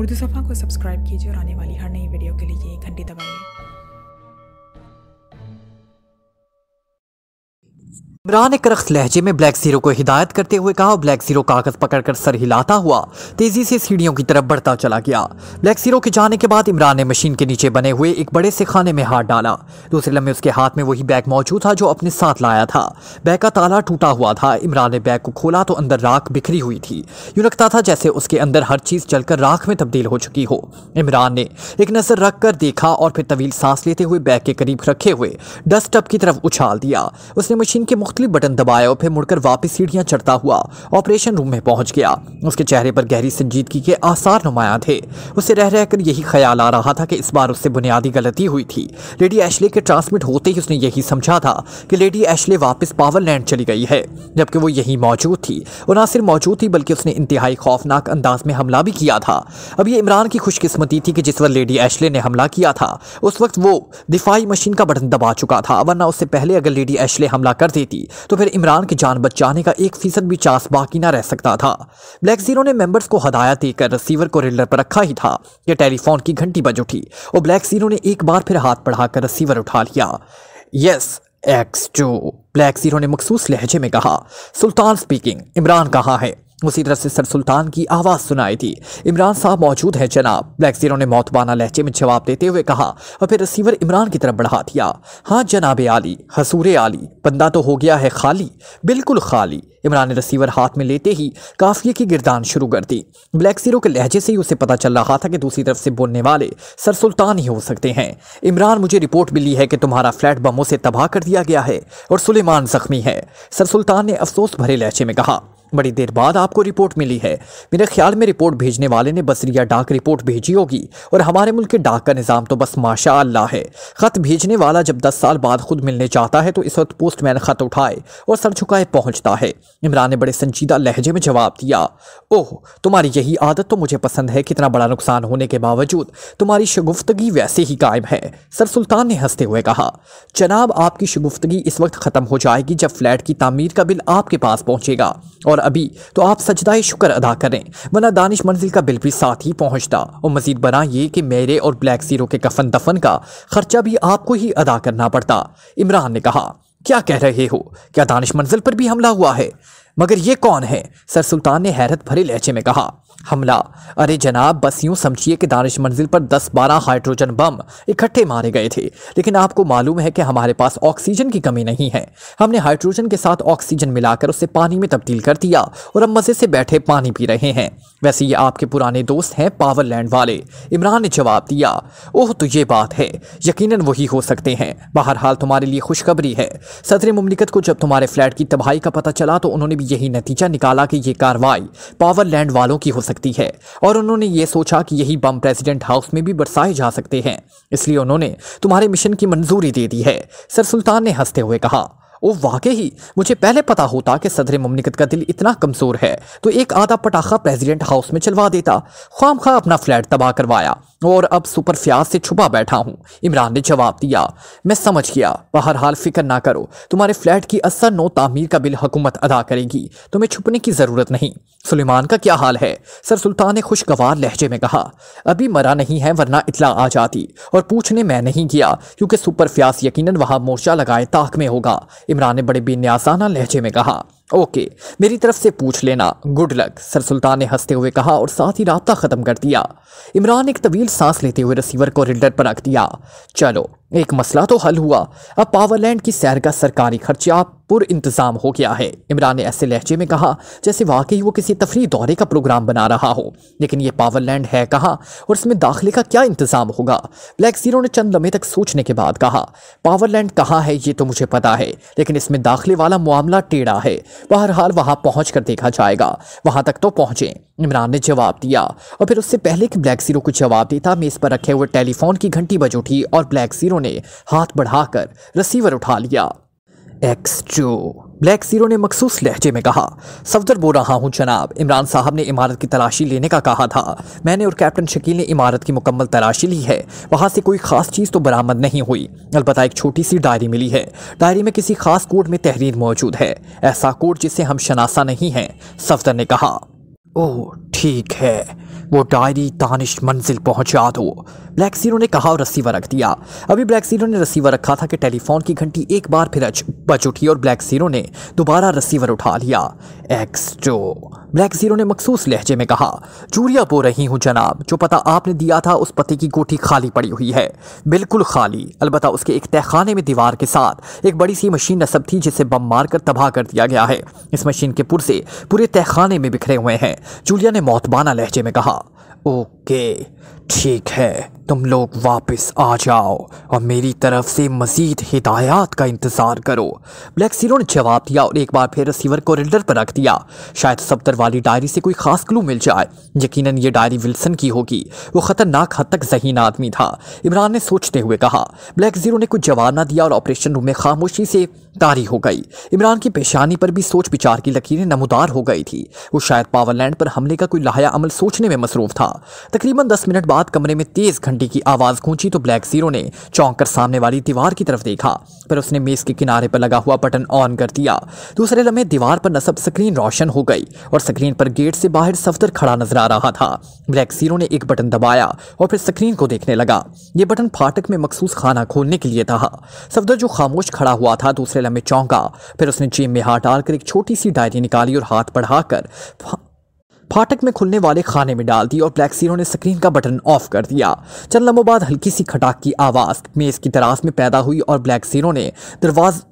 उर्दू सफ़ा को सब्सक्राइब कीजिए और आने वाली हर नई वीडियो के लिए एक घंटी दबाइए इमरान एक रख्त लहजे में ब्लैक जीरो को हिदायत करते हुए कहा ब्लैक जीरो कागज पकड़कर सर हिलाता हुआ तेजी से सीढ़ियों की तरफ बढ़ता चला गया ब्लैक जीरो के जाने के बाद इमरान ने मशीन के नीचे बने हुए एक बड़े से खाने में हाथ डाला दूसरे लम्बे उसके हाथ में वही बैग मौजूद था जो अपने साथ लाया था बैग का ताला टूटा हुआ था इमरान ने बैग को खोला तो अंदर राख बिखरी हुई थी यूं लगता था जैसे उसके अंदर हर चीज चलकर राख में तब्दील हो चुकी हो इमरान ने एक नजर रख कर देखा और फिर तवील सांस लेते हुए बैग के करीब रखे हुए डस्ट टब की तरफ उछाल दिया उसने मशीन के मुख्तलि बटन दबाया और फिर मुड़कर वापस सीढ़ियाँ चढ़ता हुआ ऑपरेशन रूम में पहुँच गया उसके चेहरे पर गहरी संजीदगी के आसार नुमाया थे उसे रह रहकर यही ख्याल आ रहा था कि इस बार उससे बुनियादी गलती हुई थी लेडी एशले के ट्रांसमिट होते ही उसने यही समझा था कि लेडी एशले वापस पावरलैंड चली गई है जबकि वो यही मौजूद थी और ना सिर्फ मौजूद थी बल्कि उसने इंतहाई खौफनाक अंदाज में हमला भी किया था अब ये इमरान की खुशकिस्मती थी कि जिस वक्त लेडी एशले ने हमला किया था उस वक्त वो दिफाई मशीन का बटन दबा चुका था वरना उससे पहले अगर लेडी एशले हमला कर देती थी तो फिर इमरान की जान बचाने का एक फीसद भी चांस बाकी ना रह सकता था ब्लैक जीरो ने मेंबर्स को हदायत देकर रिसीवर को रिलर पर रखा ही था यह टेलीफोन की घंटी बज उठी और ब्लैक जीरो ने एक बार फिर हाथ बढ़ाकर रिसीवर उठा लिया yes X two Black Zero ने मखसूस लहजे में कहा सुल्तान स्पीकिंग इमरान कहाँ है उसी तरह से सर सुल्तान की आवाज़ सुनाई थी इमरान साहब मौजूद हैं जनाब ब्लैक जीरो ने मौतबाना लहजे में जवाब देते हुए कहा और फिर रिसीवर इमरान की तरफ बढ़ा दिया हाँ जनाब आली हसूर आली बंदा तो हो गया है खाली बिल्कुल खाली इमरान ने रसीवर हाथ में लेते ही काफिए की गिरदान शुरू कर दी ब्लैक जीरो के लहजे से ही उसे पता चल रहा था कि दूसरी तरफ से बोलने वाले सर सुल्तान ही हो सकते हैं इमरान मुझे रिपोर्ट मिली है कि तुम्हारा फ्लैट बमों से तबाह कर दिया गया है और सुलेमान जख्मी है सर सुल्तान ने अफसोस भरे लहजे में कहा बड़ी देर बाद आपको रिपोर्ट मिली है मेरे ख्याल में रिपोर्ट भेजने वाले ने बसरिया डाक रिपोर्ट भेजी होगी और हमारे मुल्क के डाक का निज़ाम तो बस माशा अल्लाह है ख़त भेजने वाला जब दस साल बाद खुद मिलने जाता है तो इस वक्त पोस्टमैन ख़त उठाए और सर झुकाए पहुँचता है इमरान ने बड़े संजीदा लहजे में जवाब दिया ओह तुम्हारी यही आदत तो मुझे पसंद है कितना बड़ा नुकसान होने के बावजूद तुम्हारी शगुफ्तगी वैसे ही कायम है सर सुल्तान ने हंसते हुए कहा जनाब आपकी शगुफ्तगी इस वक्त ख़त्म हो जाएगी जब फ्लैट की तमीर का बिल आपके पास पहुँचेगा और अभी तो आप सजदाए शुक्र अदा करें वरना दानिश मंजिल का बिल भी साथ ही पहुँचता और मजीद बना ये कि मेरे और ब्लैक सीरो के कफन दफन का खर्चा भी आपको ही अदा करना पड़ता इमरान ने कहा क्या कह रहे हो क्या दानिश मंजिल पर भी हमला हुआ है मगर ये कौन है सर सुल्तान ने हैरत भरे लहजे में कहा हमला अरे जनाब बस यूँ समझिए कि दानिश मंजिल पर 10-12 हाइड्रोजन बम इकट्ठे मारे गए थे लेकिन आपको मालूम है कि हमारे पास ऑक्सीजन की कमी नहीं है हमने हाइड्रोजन के साथ ऑक्सीजन मिलाकर उसे पानी में तब्दील कर दिया और अब मज़े से बैठे पानी पी रहे हैं वैसे ये आपके पुराने दोस्त हैं पावर लैंड वाले इमरान ने जवाब दिया ओह तो ये बात है यकीन वही हो सकते हैं बहरहाल तुम्हारे लिए खुशखबरी है सदर ममलिकत को जब तुम्हारे फ्लैट की तबाही का पता चला तो उन्होंने भी यही नतीजा निकाला कि यह कार्रवाई पावर लैंड वालों की हो सकती सकती है और उन्होंने ये सोचा कि यही बम प्रेसिडेंट हाउस में भी बरसाए जा सकते हैं इसलिए उन्होंने तुम्हारे मिशन की मंजूरी दे दी है सर सुल्तान ने हंसते हुए कहा ओ वाकई ही मुझे पहले पता होता कि सदर मुमनिकत का दिल इतना कमज़ोर है तो एक आधा पटाखा प्रेसिडेंट हाउस में चलवा देता ख्वाम खा अपना फ्लैट तबाह करवाया और अब सुपर फ्याज से छुपा बैठा हूँ इमरान ने जवाब दिया मैं समझ गया बहरहाल फ़िक्र ना करो तुम्हारे फ्लैट की असर नो तामीर का बिल हुकूमत अदा करेगी तुम्हें छुपने की ज़रूरत नहीं सुलेमान का क्या हाल है सर सुल्तान ने खुशगवार लहजे में कहा अभी मरा नहीं है वरना इतला आ जाती और पूछने मैं नहीं किया क्योंकि सुपर फ्यास यकीन वहाँ मोर्चा लगाए ताक में होगा इमरान ने बड़े बेन्यासाना लहजे में कहा ओके मेरी तरफ से पूछ लेना गुड लक सर सुल्तान ने हंसते हुए कहा और साथ ही रबता ख़त्म कर दिया इमरान एक तवील सांस लेते हुए रिसीवर को रिल्डर पर रख दिया चलो एक मसला तो हल हुआ अब पावरलैंड की सैर का सरकारी खर्चा पुर इंतज़ाम हो गया है इमरान ने ऐसे लहजे में कहा जैसे वाकई वो किसी तफरी दौरे का प्रोग्राम बना रहा हो लेकिन ये पावरलैंड है कहाँ और इसमें दाखिले का क्या इंतज़ाम होगा ब्लैक ज़ीरो ने चंद लम्हे तक सोचने के बाद कहा पावरलैंड कहाँ है ये तो मुझे पता है लेकिन इसमें दाखिले वाला मामला टेढ़ा है बहरहाल वहां पहुंच कर देखा जाएगा वहां तक तो पहुंचे इमरान ने जवाब दिया और फिर उससे पहले कि ब्लैक जीरो को जवाब देता मेज़ पर रखे हुए टेलीफोन की घंटी बज उठी और ब्लैक जीरो ने हाथ बढ़ाकर रिसीवर उठा लिया एक्स टू ब्लैक सीरो ने मखसूस लहजे में कहा सफदर बोल रहा हूँ जनाब इमरान साहब ने इमारत की तलाशी लेने का कहा था मैंने और कैप्टन शकील ने इमारत की मुकम्मल तलाशी ली है वहाँ से कोई ख़ास चीज़ तो बरामद नहीं हुई अलबत् एक छोटी सी डायरी मिली है डायरी में किसी खास कोड में तहरीर मौजूद है ऐसा कोड जिसे हम शनासा नहीं हैं सफदर ने कहा ओह ठीक है वो डायरी तानिश मंजिल पहुंचा दो ब्लैक सीरो ने कहा और रसीवर रख दिया अभी ब्लैक सीरो ने रसीवर रखा था कि टेलीफोन की घंटी एक बार फिर बच उठी और ब्लैक सीरो ने दोबारा रसीवर उठा लिया एक्स टू ब्लैक जीरो ने मखसूस लहजे में कहा चूरिया बो रही हूँ जनाब जो पता आपने दिया था उस पते की कोठी खाली पड़ी हुई है बिल्कुल खाली अलबत् उसके एक तहखाने में दीवार के साथ एक बड़ी सी मशीन नस्ब थी जिसे बम मार कर तबाह कर दिया गया है इस मशीन के पुरसे पूरे तहखाने में बिखरे हुए हैं चूलिया ने मौतबाना लहजे में कहा ओके ठीक है तुम लोग वापस आ जाओ और मेरी तरफ से मज़ीद हिदायत का इंतज़ार करो ब्लैक सीरो ने जवाब दिया और एक बार फिर रिसीवर रिल्डर पर रख दिया शायद सफ्तर वाली डायरी से कोई ख़ास क्लू मिल जाए यकीनन ये डायरी विल्सन की होगी वो ख़तरनाक हद तक जहीन आदमी था इमरान ने सोचते हुए कहा ब्लैक ज़ीरो ने कुछ जवाब ना दिया और ऑपरेशन रूम में खामोशी से तारी हो गई इमरान की पेशानी पर भी सोच विचार की लकीरें नमदार हो गई थी वो शायद पावरलैंड पर हमले का कोई लाया अमल सोचने में मसरूफ़ था था तकरीबन दस मिनट बाद कमरे में तेज घंटी की आवाज़ गूंजी तो ब्लैक जीरो ने चौंक कर सामने वाली दीवार की तरफ देखा पर उसने मेज़ के किनारे पर लगा हुआ बटन ऑन कर दिया दूसरे लम्हे दीवार पर नसब स्क्रीन रोशन हो गई और स्क्रीन पर गेट से बाहर सफदर खड़ा नजर आ रहा था ब्लैक जीरो ने एक बटन दबाया और फिर स्क्रीन को देखने लगा यह बटन फाटक में मखसूस खाना खोलने के लिए था सफदर जो खामोश खड़ा हुआ था दूसरे लम्हे चौंका फिर उसने जेब में हाथ डालकर एक छोटी सी डायरी निकाली और हाथ बढ़ाकर फाटक में खुलने वाले खाने में डाल दी और ब्लैक सीरो ने स्क्रीन का बटन ऑफ कर दिया चंद लम्बों बाद हल्की सी खटाक की आवाज़ मेज़ की दराज में पैदा हुई और ब्लैक सीरो ने दरवाज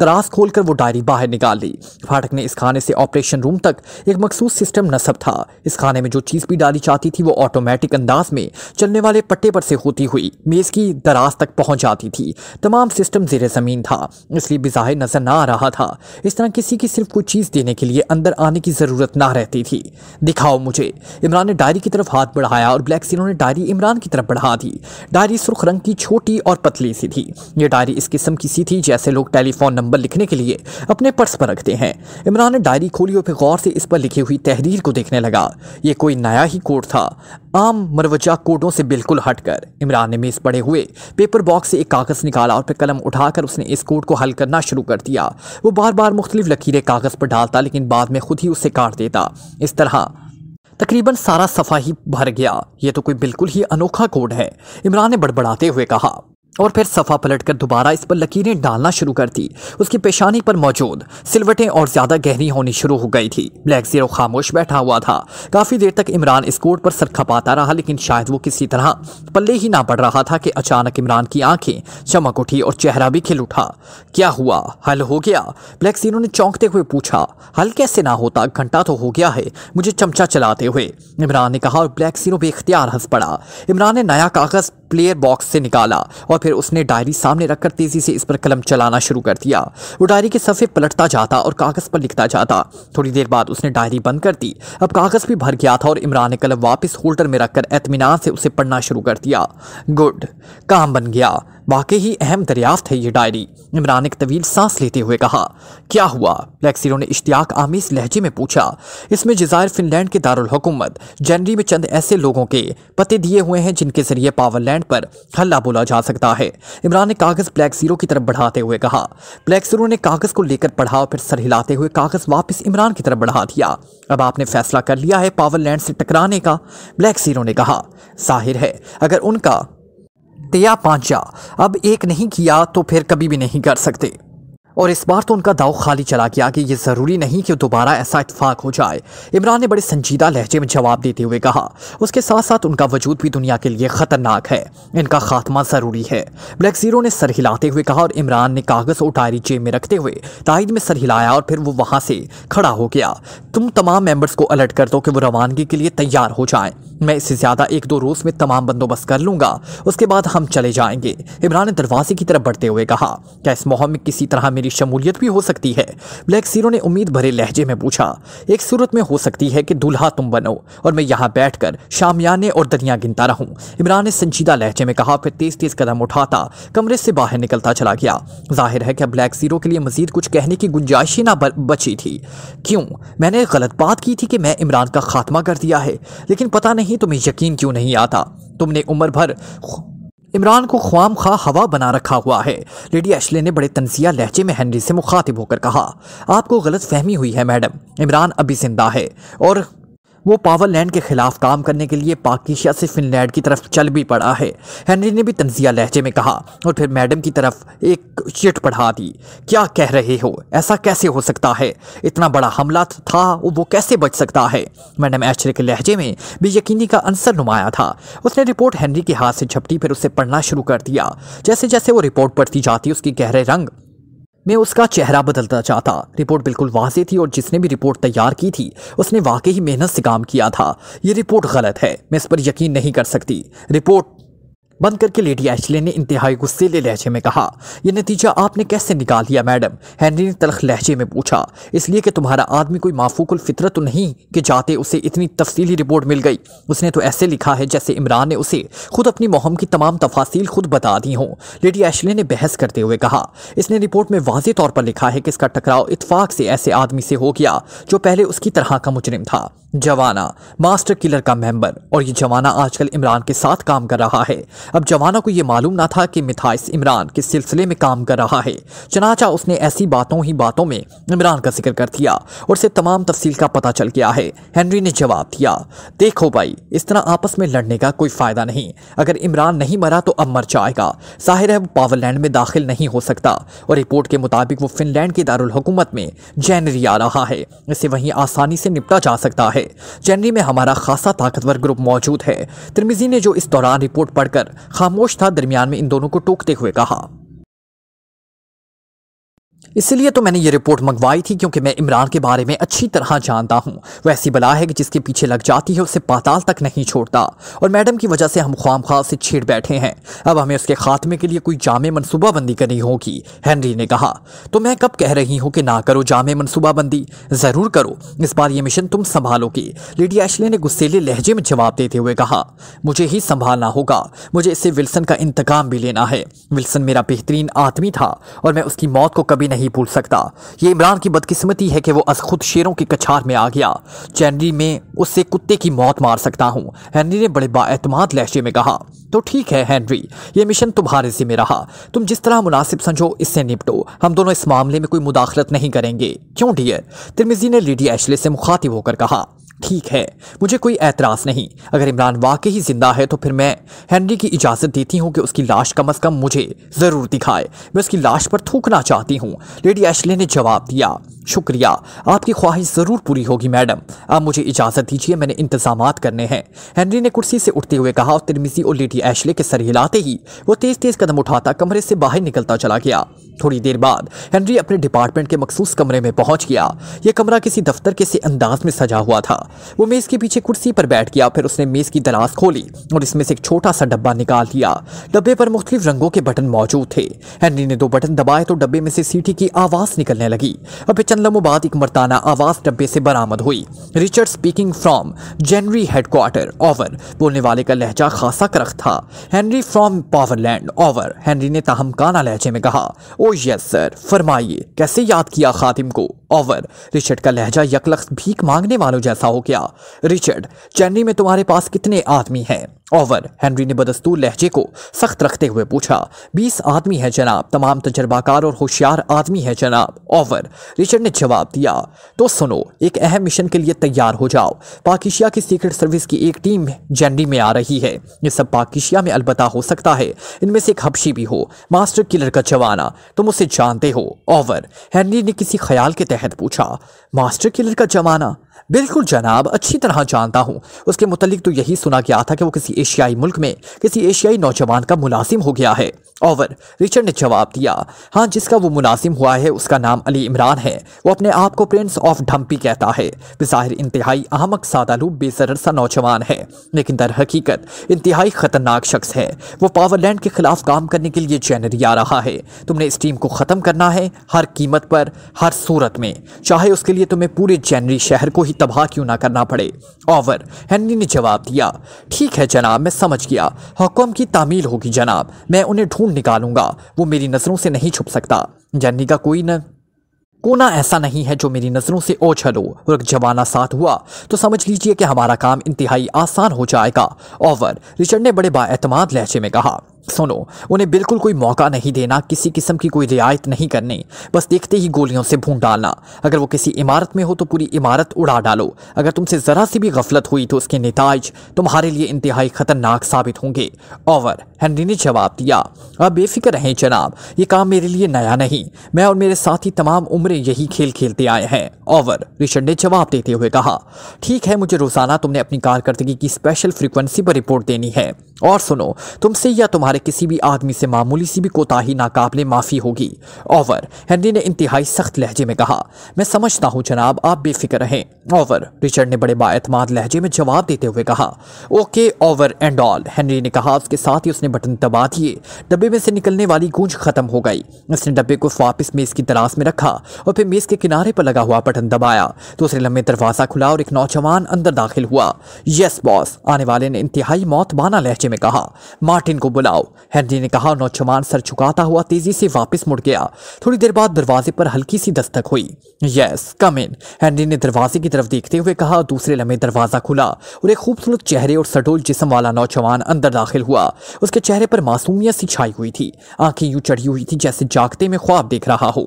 दराज खोलकर वो डायरी बाहर निकाल ली फाटक ने इस खाने से ऑपरेशन रूम तक एक मखसूस सिस्टम नसब था इस खाने में जो चीज़ भी डाली जाती थी वो ऑटोमेटिक अंदाज में चलने वाले पट्टे पर से होती हुई मेज़ की दराज तक पहुंच जाती थी तमाम सिस्टम जेर ज़मीन था इसलिए बिजाहिर नज़र ना आ रहा था इस तरह किसी की सिर्फ कुछ चीज़ देने के लिए अंदर आने की ज़रूरत ना रहती थी दिखाओ मुझे इमरान ने डायरी की तरफ हाथ बढ़ाया और ब्लैक सीनो ने डायरी इमरान की तरफ बढ़ा दी डायरी सुर्ख रंग की छोटी और पतली सी थी ये डायरी इस किस्म की सी थी जैसे लोग टेलीफोन नंबर लिखने के लिए अपने पर्स पर रखते हैं इमरान ने डायरी खोली और फिर गौर से इस पर लिखी हुई तहरीर को देखने लगा ये कोई नया ही कोड था आम मरवजा कोडों से बिल्कुल हटकर इमरान ने मेज़ पड़े हुए पेपर बॉक्स से एक कागज़ निकाला और फिर कलम उठाकर उसने इस कोड को हल करना शुरू कर दिया वो बार बार मुख्तलिफ लकीरें कागज़ पर डालता लेकिन बाद में खुद ही उसे काट देता इस तरह तकरीबन सारा सफ़ा ही भर गया ये तो कोई बिल्कुल ही अनोखा कोड है इमरान ने बड़बड़ाते हुए कहा और फिर सफ़ा पलटकर दोबारा इस पर लकीरें डालना शुरू कर दी उसकी पेशानी पर मौजूद सिलवटें और ज़्यादा गहरी होनी शुरू हो गई थी ब्लैक जीरो खामोश बैठा हुआ था काफ़ी देर तक इमरान इस कोट पर सर खपाता रहा लेकिन शायद वो किसी तरह पल्ले ही ना पड़ रहा था कि अचानक इमरान की आंखें चमक उठी और चेहरा भी खिल उठा क्या हुआ हल हो गया ब्लैक जीरो ने चौंकते हुए पूछा हल कैसे ना होता घंटा तो हो गया है मुझे चमचा चलाते हुए इमरान ने कहा और ब्लैक जीरो बेख्तियार हंस पड़ा इमरान ने नया कागज़ प्लेयर बॉक्स से निकाला और फिर उसने डायरी सामने रखकर तेज़ी से इस पर कलम चलाना शुरू कर दिया वो डायरी के सफ़े पलटता जाता और कागज़ पर लिखता जाता थोड़ी देर बाद उसने डायरी बंद कर दी अब कागज़ भी भर गया था और इमरान ने कलम वापस होल्डर में रखकर एतमिन से उसे पढ़ना शुरू कर दिया गुड काम बन गया वाकई ही अहम दरियाफ्त है ये डायरी इमरान एक तवील सांस लेते हुए कहा क्या हुआ ब्लैकसीरो ने इश्तियाक आमीज लहजे में पूछा इसमें जजायर फिनलैंड के दारकूमत जनवरी में चंद ऐसे लोगों के पते दिए हुए हैं जिनके जरिए पावरलैंड पर हल्ला बोला जा सकता है इमरान ने कागज़ ब्लैक सीरो की तरफ बढ़ाते हुए कहा ब्लैक सीरो ने कागज़ को लेकर पढ़ा फिर सर हिलाते हुए कागज़ वापस इमरान की तरफ बढ़ा दिया अब आपने फैसला कर लिया है पावरलैंड से टकराने का ब्लैक सीरो ने कहा जाहिर है अगर उनका पटिया पहुंचा अब एक नहीं किया तो फिर कभी भी नहीं कर सकते और इस बार तो उनका दाव खाली चला गया कि यह ज़रूरी नहीं कि दोबारा ऐसा इतफाक़ हो जाए इमरान ने बड़े संजीदा लहजे में जवाब देते हुए कहा उसके साथ साथ उनका वजूद भी दुनिया के लिए ख़तरनाक है इनका खात्मा ज़रूरी है ब्लैक ज़ीरो ने सर हिलाते हुए कहा और इमरान ने कागज़ और डायरी जेब में रखते हुए ताइद में सर हिलाया और फिर वो वहां से खड़ा हो गया तुम तमाम मेम्बर्स को अलर्ट कर दो कि वो रवानगी के लिए तैयार हो जाए मैं इससे ज़्यादा एक दो रोज़ में तमाम बंदोबस्त कर लूंगा उसके बाद हम चले जाएंगे इमरान ने दरवाजे की तरफ बढ़ते हुए कहा क्या इस मुहिम में किसी तरह मेरी मेरी शमूलियत भी हो सकती है ब्लैक सीरो ने उम्मीद भरे लहजे में पूछा एक सूरत में हो सकती है कि दूल्हा तुम बनो और मैं यहाँ बैठ कर शामियाने और दरिया गिनता रहूँ इमरान ने संजीदा लहजे में कहा फिर तेज़ तेज़ कदम उठाता कमरे से बाहर निकलता चला गया जाहिर है कि ब्लैक सीरो के लिए मजीद कुछ कहने की गुंजाइश ही ना बची थी क्यों मैंने गलत बात की थी कि मैं इमरान का खात्मा कर दिया है लेकिन पता नहीं तुम्हें यकीन क्यों नहीं आता तुमने उम्र भर इमरान को ख्वाम खा हवा बना रखा हुआ है लेडी अशले ने बड़े तनसिया लहजे में हेनरी से मुखातिब होकर कहा आपको गलत फहमी हुई है मैडम इमरान अभी जिंदा है और वो पावर लैंड के खिलाफ काम करने के लिए पाकिशिया से फिनलैंड की तरफ चल भी पड़ा है हेनरी ने भी तंजिया लहजे में कहा और फिर मैडम की तरफ एक चिट पढ़ा दी क्या कह रहे हो ऐसा कैसे हो सकता है इतना बड़ा हमला था वो कैसे बच सकता है मैडम एशरे के लहजे में भी यकीनी का अंसर नुमाया था उसने रिपोर्ट हैंनरी के हाथ से झपटी फिर उसे पढ़ना शुरू कर दिया जैसे जैसे वो रिपोर्ट पढ़ती जाती उसकी गहरे रंग मैं उसका चेहरा बदलना चाहता रिपोर्ट बिल्कुल वाजे थी और जिसने भी रिपोर्ट तैयार की थी उसने वाकई मेहनत से काम किया था ये रिपोर्ट गलत है मैं इस पर यकीन नहीं कर सकती रिपोर्ट बंद करके लेडी एशले ने इंतहाई गुस्सेले लहजे में कहा यह नतीजा आपने कैसे निकाल लिया मैडम हैनरी ने तलख लहजे में पूछा इसलिए कि तुम्हारा आदमी कोई माफूकुल फितरत तो नहीं कि जाते उसे इतनी तफसीली रिपोर्ट मिल गई उसने तो ऐसे लिखा है जैसे इमरान ने उसे खुद अपनी मुहम की तमाम तफासिल खुद बता दी हों लेडी एशले ने बहस करते हुए कहा इसने रिपोर्ट में वाज तौर पर लिखा है कि इसका टकराव इतफाक से ऐसे आदमी से हो गया जो पहले उसकी तरह का मुजरिम था जवाना मास्टर किलर का मेंबर और ये जवाना आजकल इमरान के साथ काम कर रहा है अब जवाना को ये मालूम ना था कि मिथाइस इमरान के सिलसिले में काम कर रहा है चनाचा उसने ऐसी बातों ही बातों में इमरान का जिक्र कर दिया और उसे तमाम तफसील का पता चल गया है हैंनरी ने जवाब दिया देखो भाई इस तरह आपस में लड़ने का कोई फ़ायदा नहीं अगर इमरान नहीं मरा तो अब मर जाएगा जाहिर है वो पावरलैंड में दाखिल नहीं हो सकता और रिपोर्ट के मुताबिक वो फिनलैंड के दारुलकूमत में जैनरी आ रहा है इसे वहीं आसानी से निपटा जा सकता है चेन्नई में हमारा खासा ताकतवर ग्रुप मौजूद है तिरमिजी ने जो इस दौरान रिपोर्ट पढ़कर खामोश था दरमियान में इन दोनों को टोकते हुए कहा इसलिए तो मैंने ये रिपोर्ट मंगवाई थी क्योंकि मैं इमरान के बारे में अच्छी तरह जानता हूँ वो ऐसी बला है कि जिसके पीछे लग जाती है उसे पाताल तक नहीं छोड़ता और मैडम की वजह से हम ख्वाम खा से छेड़ बैठे हैं अब हमें उसके खात्मे के लिए कोई जाम मनसूबाबंदी करनी होगी हैंनरी ने कहा तो मैं कब कह रही हूँ कि ना करो जामे मनसूबाबंदी ज़रूर करो इस बार ये मिशन तुम संभालोगे लेडी एशले ने गुस्सेले लहजे में जवाब देते हुए कहा मुझे ही संभालना होगा मुझे इससे विल्सन का इंतकाम भी लेना है विल्सन मेरा बेहतरीन आदमी था और मैं उसकी मौत को कभी नहीं नहीं भूल सकता ये इमरान की बदकिस्मती है कि वो अस खुद शेरों के कछार में आ गया चैनरी में उससे कुत्ते की मौत मार सकता हूँ हैनरी ने बड़े बातमाद लहजे में कहा तो ठीक है हैनरी ये मिशन तुम्हारे जिम्मे रहा तुम जिस तरह मुनासिब समझो इससे निपटो हम दोनों इस मामले में कोई मुदाखलत नहीं करेंगे क्यों डियर तिरमिजी ने लेडी एशले से मुखातिब होकर कहा ठीक है मुझे कोई एतराज़ नहीं अगर इमरान वाकई ही ज़िंदा है तो फिर मैं हेनरी की इजाज़त देती हूँ कि उसकी लाश कम अज़ कम मुझे ज़रूर दिखाए मैं उसकी लाश पर थूकना चाहती हूँ लेडी एशले ने जवाब दिया शुक्रिया आपकी ख्वाहिश ज़रूर पूरी होगी मैडम आप मुझे इजाज़त दीजिए मैंने इंतजाम करने हैं हेनरी ने कुर्सी से उठते हुए कहा और तिरमिजी और लेडी एशले के सर हिलाते ही वो तेज़ तेज़ कदम उठाता कमरे से बाहर निकलता चला गया थोड़ी देर बाद हेनरी अपने डिपार्टमेंट के मखसूस कमरे में पहुंच गया यह कमरा किसी दफ्तर के से अंदाज में सजा हुआ था वो मेज़ के पीछे कुर्सी पर बैठ गया फिर उसने मेज़ की दराज खोली और इसमें से एक छोटा सा डब्बा निकाल दिया डब्बे पर मुख्तलिफ रंगों के बटन मौजूद थे हैनरी ने दो बटन दबाए तो डब्बे में से सीटी की आवाज़ निकलने लगी और फिर चंद लम्हों बाद एक मरताना आवाज़ डब्बे से बरामद हुई Richard speaking from general headquarter over बोलने वाले का लहजा खासा करख था Henry from Powerland over Henry ने ताहमकाना लहजे में कहा ओ यस सर फरमाइए कैसे याद किया खातिम को ओवर रिचर्ड का लहजा यकलख भीख मांगने वालों जैसा हो क्या रिचर्ड चेन्नई में तुम्हारे पास कितने आदमी हैं ओवर हेनरी ने बदस्तूर लहजे को सख्त रखते हुए पूछा बीस आदमी है जनाब तमाम तजर्बाकार और होशियार आदमी है जनाब ओवर रिचर्ड ने जवाब दिया तो सुनो एक अहम मिशन के लिए तैयार हो जाओ पाकिशिया की सीक्रेट सर्विस की एक टीम जनरी में आ रही है ये सब पाकिशिया में अलबत्ता हो सकता है इनमें से एक हबशी भी हो मास्टर किलर का जवाना तुम उसे जानते हो ओवर हेनरी ने किसी ख्याल के तहत पूछा मास्टर किलर का जवाना बिल्कुल जनाब अच्छी तरह जानता हूँ उसके मुतलिक तो यही सुना गया था कि वो किसी एशियाई मुल्क में किसी एशियाई नौजवान का मुलाजिम हो गया है ओवर रिचर्ड ने जवाब दिया हाँ जिसका वो मुलाजिम हुआ है उसका नाम अली इमरान है वो अपने आप को प्रिंस ऑफ ढम्पी कहता है बिजाहिर इंतहाई अहमक सादालू बेसर सा नौजवान है लेकिन दर हकीकत इंतहाई ख़तरनाक शख्स है वो पावरलैंड के खिलाफ काम करने के लिए चैनरी आ रहा है तुमने इस टीम को ख़त्म करना है हर कीमत पर हर सूरत में चाहे उसके लिए तुम्हें पूरे चैनरी शहर को ही तबाह क्यों ना करना पड़े ओवर हेनरी ने जवाब दिया ठीक है जना जनाब मैं समझ गया हुक्म की तामील होगी जनाब मैं उन्हें ढूंढ निकालूंगा वो मेरी नज़रों से नहीं छुप सकता जन्नी का कोई न कोना ऐसा नहीं है जो मेरी नज़रों से ओझल हो और जवाना साथ हुआ तो समझ लीजिए कि हमारा काम इंतहाई आसान हो जाएगा ओवर रिचर्ड ने बड़े बातमाद लहजे में कहा सुनो उन्हें बिल्कुल कोई मौका नहीं देना किसी किस्म की कोई रियायत नहीं करनी बस देखते ही गोलियों से भून डालना अगर वो किसी इमारत में हो तो पूरी इमारत उड़ा डालो अगर तुमसे ज़रा सी भी गफलत हुई तो उसके नतज तुम्हारे लिए इंतहाई ख़तरनाक साबित होंगे ओवर हेनरी ने जवाब दिया अब बेफिक्र रहें जनाब ये काम मेरे लिए नया नहीं मैं और मेरे साथी तमाम उम्रें यही खेल खेलते आए हैं ओवर रिचर्ड ने जवाब देते हुए कहा ठीक है मुझे रोज़ाना तुमने अपनी कारकर्दगी की स्पेशल फ्रिक्वेंसी पर रिपोर्ट देनी है और सुनो तुमसे या तुम्हारे हमारे किसी भी आदमी से मामूली सी भी कोताही नाकाबले माफ़ी होगी ओवर हेनरी ने इंतहाई सख्त लहजे में कहा मैं समझता हूँ जनाब आप बेफिक्र रहें ओवर रिचर्ड ने बड़े बातमाद लहजे में जवाब देते हुए कहा okay over and all Henry ने कहा उसके साथ ही उसने बटन दबा दिए डब्बे में से निकलने वाली गूंज ख़त्म हो गई उसने डब्बे को वापस मेज़ की तलाश में रखा और फिर मेज़ के किनारे पर लगा हुआ बटन दबाया दूसरे लम्बे दरवाज़ा खुला और एक नौजवान अंदर दाखिल हुआ यस बॉस आने वाले ने इंतहाई मौत लहजे में कहा मार्टिन को बुलाओ हेनरी ने कहा नौजवान सर चुकाता हुआ तेजी से वापस मुड़ गया थोड़ी देर बाद दरवाजे पर हल्की सी दस्तक हुई यस कम इन हेनरी ने दरवाजे की तरफ देखते हुए कहा दूसरे लम्हे दरवाजा खुला और एक खूबसूरत चेहरे और सटोल जिसम वाला नौजवान अंदर दाखिल हुआ उसके चेहरे पर मासूमियत सी छाई हुई थी आंखें यूं चढ़ी हुई थी जैसे जागते में ख्वाब देख रहा हो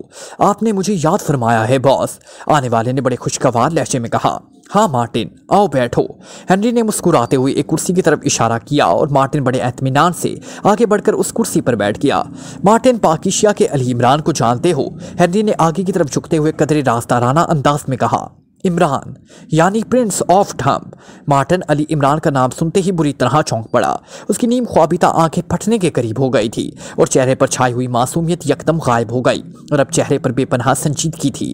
आपने मुझे याद फरमाया है बॉस आने वाले ने बड़े खुशगवार लहजे में कहा हाँ मार्टिन आओ बैठो हेनरी ने मुस्कुराते हुए एक कुर्सी की तरफ इशारा किया और मार्टिन बड़े अतमान से आगे बढ़कर उस कुर्सी पर बैठ गया मार्टिन पाकिशिया के अली इमरान को जानते हो हेनरी ने आगे की तरफ झुकते हुए कदरे रास्ता राना अंदाज में कहा इमरान यानी प्रिंस ऑफ ढम मार्टन अली इमरान का नाम सुनते ही बुरी तरह चौंक पड़ा उसकी नीम ख्वाबिता आंखें फटने के करीब हो गई थी और चेहरे पर छाई हुई मासूमियत यकदम गायब हो गई और अब चेहरे पर बेपनाह की थी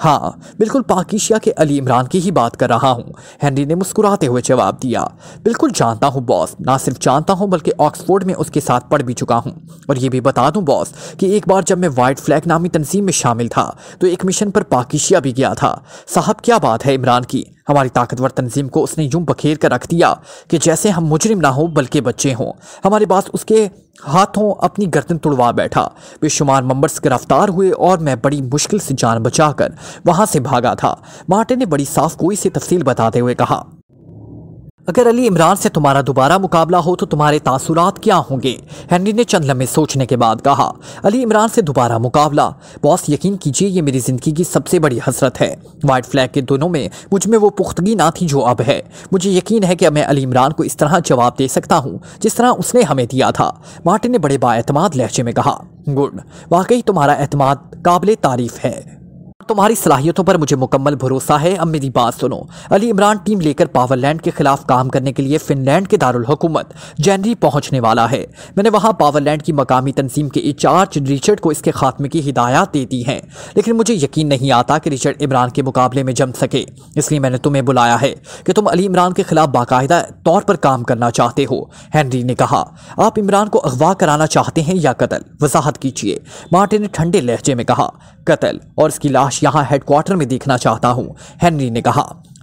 हाँ बिल्कुल पाकिशिया के अली इमरान की ही बात कर रहा हूँ हैंनरी ने मुस्कुराते हुए जवाब दिया बिल्कुल जानता हूँ बॉस ना सिर्फ जानता हूँ बल्कि ऑक्सफोर्ड में उसके साथ पढ़ भी चुका हूँ और ये भी बता दूँ बॉस कि एक बार जब मैं वाइट फ्लैग नामी तनजीम में शामिल था तो एक मिशन पर पाकिशिया भी गया था साहब क्या बात है इमरान की हमारी ताकतवर तंजीम को उसने यूं बखेर कर रख दिया कि जैसे हम मुजरिम ना हो बल्कि बच्चे हों हमारे पास उसके हाथों अपनी गर्दन तुड़वा बैठा बेशुमार मम्बर्स गिरफ्तार हुए और मैं बड़ी मुश्किल से जान बचाकर वहां से भागा था मार्टिन ने बड़ी साफ गोई से तफसील बताते हुए कहा अगर अली इमरान से तुम्हारा दोबारा मुकाबला हो तो तुम्हारे तासुरात क्या होंगे हेनरी ने चंद लम्बे सोचने के बाद कहा अली इमरान से दोबारा मुकाबला बॉस यकीन कीजिए ये मेरी ज़िंदगी की सबसे बड़ी हसरत है वाइट फ्लैग के दोनों में मुझ में वो पुख्तगी ना थी जो अब है मुझे यकीन है कि मैं अली इमरान को इस तरह जवाब दे सकता हूँ जिस तरह उसने हमें दिया था मार्टिन ने बड़े बातमाद लहजे में कहा गुड वाकई तुम्हारा अहतमाद काबिल तारीफ़ है तुम्हारी सलाहियतों पर मुझे मुकम्मल भरोसा है अब मेरी बात सुनो अली इमरान टीम लेकर पावरलैंड के खिलाफ काम करने के लिए फिनलैंड के दारुल हुकूमत जैनरी पहुंचने वाला है मैंने वहां पावरलैंड की मकामी तंजीम के इंचार्ज रिचर्ड को इसके खात्मे की हिदायत दे दी है लेकिन मुझे यकीन नहीं आता कि रिचर्ड इमरान के मुकाबले में जम सके इसलिए मैंने तुम्हें बुलाया है कि तुम अली इमरान के खिलाफ बाकायदा तौर पर काम करना चाहते हो हैंनरी ने कहा आप इमरान को अगवा कराना चाहते हैं या कतल वजाहत कीजिए मार्टिन ने ठंडे लहजे में कहा कतल और इसकी लाश लाश यहाँ हेडक्वार्टर में देखना चाहता हूँ हेनरी ने कहा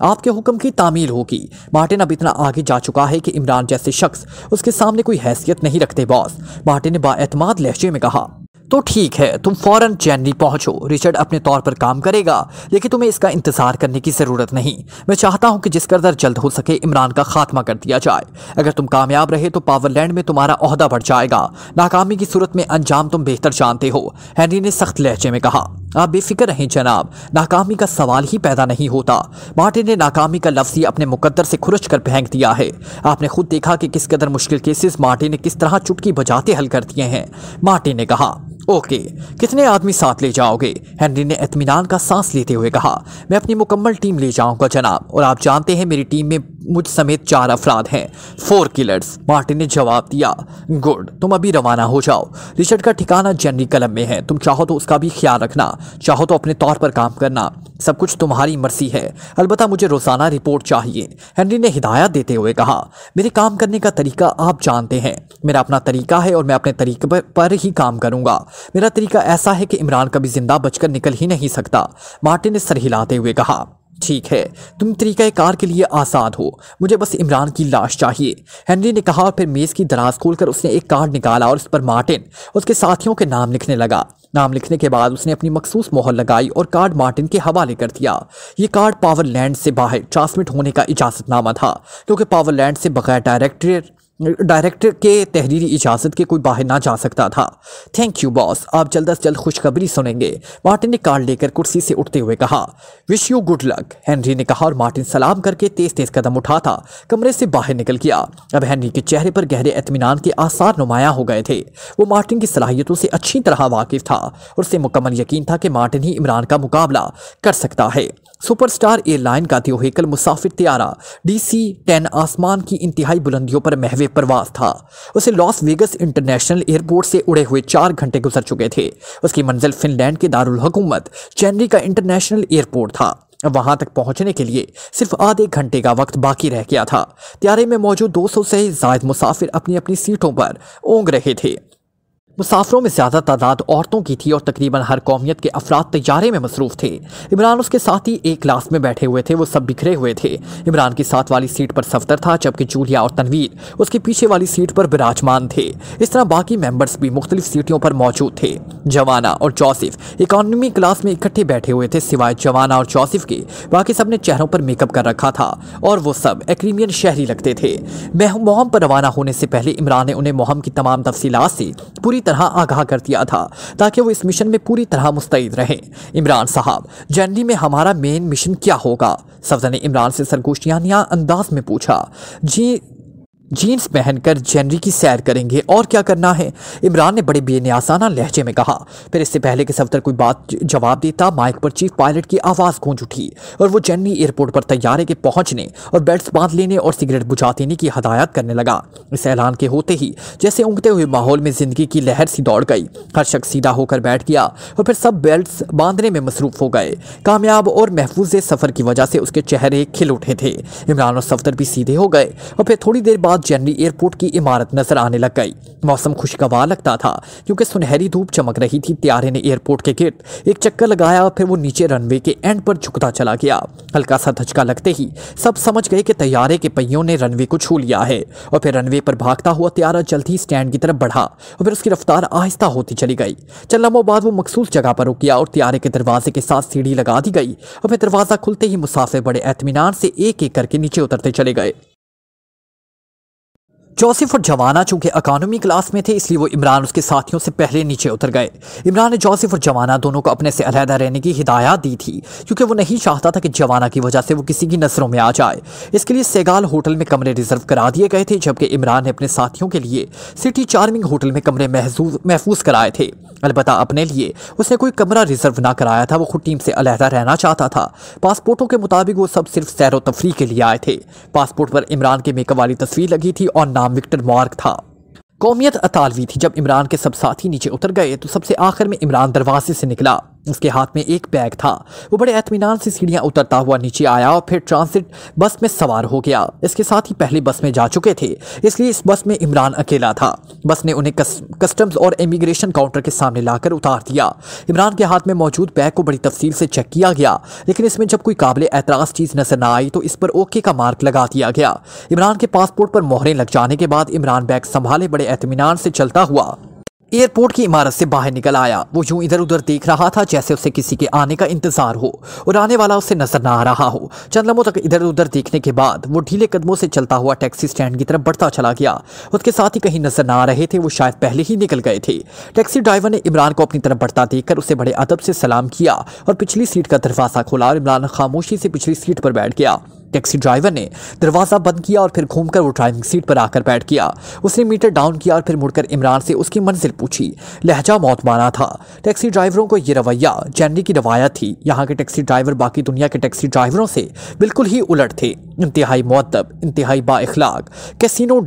आपके हुक्म की तामील होगी मार्टिन अब इतना आगे जा चुका है कि इमरान जैसे शख्स उसके सामने कोई हैसियत नहीं रखते बॉस मार्टिन ने बातमाद लहजे में कहा तो ठीक है तुम फौरन चेन्नई पहुंचो रिचर्ड अपने तौर पर काम करेगा लेकिन तुम्हें इसका इंतजार करने की ज़रूरत नहीं मैं चाहता हूं कि जिस कदर जल्द हो सके इमरान का खात्मा कर दिया जाए अगर तुम कामयाब रहे तो पावरलैंड में तुम्हारा अहदा बढ़ जाएगा नाकामी की सूरत में अंजाम तुम बेहतर जानते हो हैनरी ने सख्त लहजे में कहा आप बेफिक्र रहें जनाब नाकामी का सवाल ही पैदा नहीं होता मार्टिन ने नाकामी का लफ्ज़ ही अपने मुकद्दर से खुरच कर फेंक दिया है आपने खुद देखा कि किस कदर मुश्किल केसेस मार्टिन ने किस तरह चुटकी बजाते हल कर दिए हैं मार्टिन ने कहा ओके कितने आदमी साथ ले जाओगे हेनरी ने इतमान का सांस लेते हुए कहा मैं अपनी मुकम्मल टीम ले जाऊंगा जनाब और आप जानते हैं मेरी टीम में मुझ समेत चार अफराद हैं फोर किलर्स मार्टिन ने जवाब दिया गुड तुम अभी रवाना हो जाओ रिचर्ड का ठिकाना जनरी कलम में है तुम चाहो तो उसका भी ख्याल रखना चाहो तो अपने तौर पर काम करना सब कुछ तुम्हारी मर्जी है अलबत्त मुझे रोज़ाना रिपोर्ट चाहिए हेनरी ने हिदायत देते हुए कहा मेरे काम करने का तरीका आप जानते हैं मेरा अपना तरीका है और मैं अपने तरीके पर, ही काम करूंगा मेरा तरीका ऐसा है कि इमरान कभी ज़िंदा बचकर निकल ही नहीं सकता मार्टिन ने सर हिलाते हुए कहा ठीक है तुम कार के लिए आज़ाद हो मुझे बस इमरान की लाश चाहिए हेनरी ने कहा और फिर मेज़ की दराज खोल कर उसने एक कार्ड निकाला और उस पर मार्टिन उसके साथियों के नाम लिखने लगा नाम लिखने के बाद उसने अपनी मखसूस मोहर लगाई और कार्ड मार्टिन के हवाले कर दिया ये कार्ड पावर लैंड से बाहर ट्रांसमिट होने का इजाज़तनामा था क्योंकि पावर लैंड से बगैर डायरेक्टर डायरेक्टर के तहरीरी इजाज़त के कोई बाहर ना जा सकता था थैंक यू बॉस आप जल्द अज जल्द खुशखबरी सुनेंगे मार्टिन ने कार्ड लेकर कुर्सी से उठते हुए कहा wish you good luck Henry ने कहा और मार्टिन सलाम करके तेज़ तेज़ कदम था कमरे से बाहर निकल गया अब हैनरी के चेहरे पर गहरे अतमान के आसार नुमाया हो गए थे वो मार्टिन की सलाहियतों से अच्छी तरह वाकिफ था और उसे मुकम्मल यकीन था कि मार्टिन ही इमरान का मुकाबला कर सकता है सुपरस्टार एयरलाइन का थियोहेकल मुसाफिर त्यारा डी सी टेन आसमान की इंतहाई बुलंदियों पर महवे में प्रवास था उसे लॉस वेगस इंटरनेशनल एयरपोर्ट से उड़े हुए चार घंटे गुजर चुके थे उसकी मंजिल फिनलैंड के दारुल हुकूमत चेन्नई का इंटरनेशनल एयरपोर्ट था वहां तक पहुंचने के लिए सिर्फ आधे घंटे का वक्त बाकी रह गया था त्यारे में मौजूद 200 से ज्यादा मुसाफिर अपनी अपनी सीटों पर ओंग रहे थे मुसाफरों में ज़्यादा तादाद औरतों की थी और तकरीबन हर कौमियत के अफराद तैयारे में मसरूफ थे इमरान उसके साथ ही एक क्लास में बैठे हुए थे वो सब बिखरे हुए थे इमरान की साथ वाली सीट पर सफदर था जबकि जूलिया और तनवीर उसके पीछे वाली सीट पर विराजमान थे इस तरह बाकी मेम्बर्स भी मुख्तलिफ सीटों पर मौजूद थे जवाना और जोसिफ इकॉनमी क्लास में इकट्ठे बैठे हुए थे सिवाय जवाना और जोसिफ के बाकी सब ने चेहरों पर मेकअप कर रखा था और वो सब एक्रीमियन शहरी लगते थे मोहम पर रवाना होने से पहले इमरान ने उन्हें मोहम की तमाम तफसीलात से पूरी तरह आगाह कर दिया था ताकि वो इस मिशन में पूरी तरह मुस्तैद रहें इमरान साहब जनवरी में हमारा मेन मिशन क्या होगा सफदर ने इमरान से सरगोशियानिया अंदाज में पूछा जी जीन्स पहनकर जनरी की सैर करेंगे और क्या करना है इमरान ने बड़े बेनियासाना लहजे में कहा फिर इससे पहले कि सफदर कोई बात जवाब देता माइक पर चीफ पायलट की आवाज़ गूंज उठी और वो जनरी एयरपोर्ट पर तैयारे के पहुंचने और बेल्ट बांध लेने और सिगरेट बुझा देने की हदायत करने लगा इस ऐलान के होते ही जैसे उगते हुए माहौल में ज़िंदगी की लहर सी दौड़ गई हर शख्स सीधा होकर बैठ गया और फिर सब बेल्ट बांधने में मसरूफ़ हो गए कामयाब और महफूज सफ़र की वजह से उसके चेहरे खिल उठे थे इमरान और सफदर भी सीधे हो गए और फिर थोड़ी देर बाद बाद जनरी एयरपोर्ट की इमारत नजर आने लग गई मौसम खुशगवार लगता था क्योंकि सुनहरी धूप चमक रही थी त्यारे ने एयरपोर्ट के गेट एक चक्कर लगाया फिर वो नीचे रनवे के एंड पर झुकता चला गया हल्का सा धचका लगते ही सब समझ गए कि तैयारे के पहियों ने रनवे को छू लिया है और फिर रनवे पर भागता हुआ त्यारा जल्द ही स्टैंड की तरफ बढ़ा और फिर उसकी रफ्तार आहिस्ता होती चली गई चंद लम्हों बाद वो मखसूस जगह पर रुक गया और त्यारे के दरवाजे के साथ सीढ़ी लगा दी गई और फिर दरवाज़ा खुलते ही मुसाफिर बड़े एतमान से एक एक करके नीचे उतरते चले गए जोसेफ और जवाना चूंकि अकानमी क्लास में थे इसलिए वो इमरान उसके साथियों से पहले नीचे उतर गए इमरान ने जोसेफ और जवाना दोनों को अपने से अलहदा रहने की हिदायत दी थी क्योंकि वो नहीं चाहता था कि जवाना की वजह से वो किसी की नजरों में आ जाए इसके लिए सेगाल होटल में कमरे रिजर्व करा दिए गए थे जबकि इमरान ने अपने साथियों के लिए सिटी चार्मिंग होटल में कमरे महफूज कराए थे अलबत्त अपने लिए उसने कोई कमरा रिजर्व ना कराया था वो खुद टीम से अलहदा रहना चाहता था पासपोर्टों के मुताबिक वो सब सिर्फ सैर तफरी के लिए आए थे पासपोर्ट पर इमरान के मेकअप वाली तस्वीर लगी थी और नाम नाम विक्टर मार्क था कौमियत अतालवी थी जब इमरान के सब साथी नीचे उतर गए तो सबसे आखिर में इमरान दरवाजे से निकला उसके हाथ में एक बैग था वो बड़े एतमीनान से सीढ़ियां उतरता हुआ नीचे आया और फिर ट्रांसिट बस में सवार हो गया इसके साथ ही पहले बस में जा चुके थे इसलिए इस बस में इमरान अकेला था बस ने उन्हें कस, कस्टम्स और इमिग्रेशन काउंटर के सामने लाकर उतार दिया इमरान के हाथ में मौजूद बैग को बड़ी तफसील से चेक किया गया लेकिन इसमें जब कोई काबिल एतराज़ चीज़ नजर न आई तो इस पर ओके का मार्क लगा दिया गया इमरान के पासपोर्ट पर मोहरें लग जाने के बाद इमरान बैग संभाले बड़े एतमीनान से चलता हुआ एयरपोर्ट की इमारत से बाहर निकल आया वो यूं इधर उधर देख रहा था जैसे उसे किसी के आने का इंतजार हो और आने वाला उसे नजर ना आ रहा हो चंद लम्हों तक इधर उधर देखने के बाद वो ढीले कदमों से चलता हुआ टैक्सी स्टैंड की तरफ बढ़ता चला गया उसके साथ ही कहीं नजर ना आ रहे थे वो शायद पहले ही निकल गए थे टैक्सी ड्राइवर ने इमरान को अपनी तरफ बढ़ता देखकर उसे बड़े अदब से सलाम किया और पिछली सीट का दरवाजा खोला और इमरान खामोशी से पिछली सीट पर बैठ गया टैक्सी ड्राइवर ने दरवाज़ा बंद किया और फिर घूमकर वो ड्राइविंग सीट पर आकर बैठ गया उसने मीटर डाउन किया और फिर मुड़कर इमरान से उसकी मंजिल पूछी लहजा मौत माना था टैक्सी ड्राइवरों को यह रवैया जैनरी की रवायत थी यहाँ के टैक्सी ड्राइवर बाकी दुनिया के टैक्सी ड्राइवरों से बिल्कुल ही उलट थे इंतहाई मदब इंतहाई बाखलाक कैसिनो